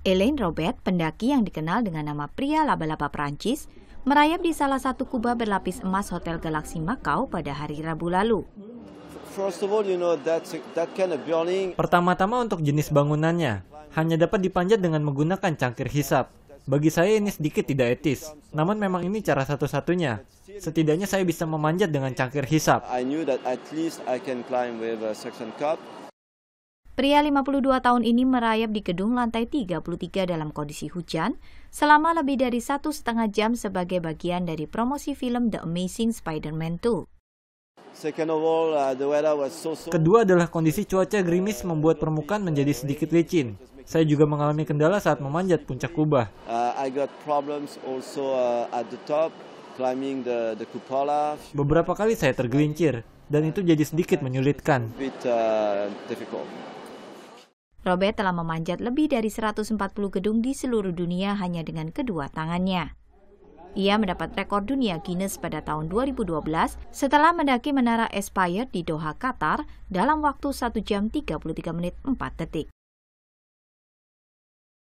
Elaine Robert, pendaki yang dikenal dengan nama pria laba-laba Perancis, merayap di salah satu kubah berlapis emas Hotel Galaxy Macau pada hari Rabu lalu. Pertama-tama untuk jenis bangunannya, hanya dapat dipanjat dengan menggunakan cangkir hisap. Bagi saya ini sedikit tidak etis, namun memang ini cara satu-satunya. Setidaknya saya bisa memanjat dengan cangkir hisap. Pria 52 tahun ini merayap di gedung lantai 33 dalam kondisi hujan selama lebih dari satu setengah jam sebagai bagian dari promosi film The Amazing Spider-Man 2. Uh, Kedua adalah kondisi cuaca gerimis membuat permukaan menjadi sedikit licin. Saya juga mengalami kendala saat memanjat puncak kubah. Uh, uh, Beberapa kali saya tergelincir dan itu jadi sedikit menyulitkan. Robert telah memanjat lebih dari 140 gedung di seluruh dunia hanya dengan kedua tangannya. Ia mendapat rekor dunia Guinness pada tahun 2012 setelah mendaki Menara Espire di Doha, Qatar dalam waktu 1 jam 33 menit 4 detik.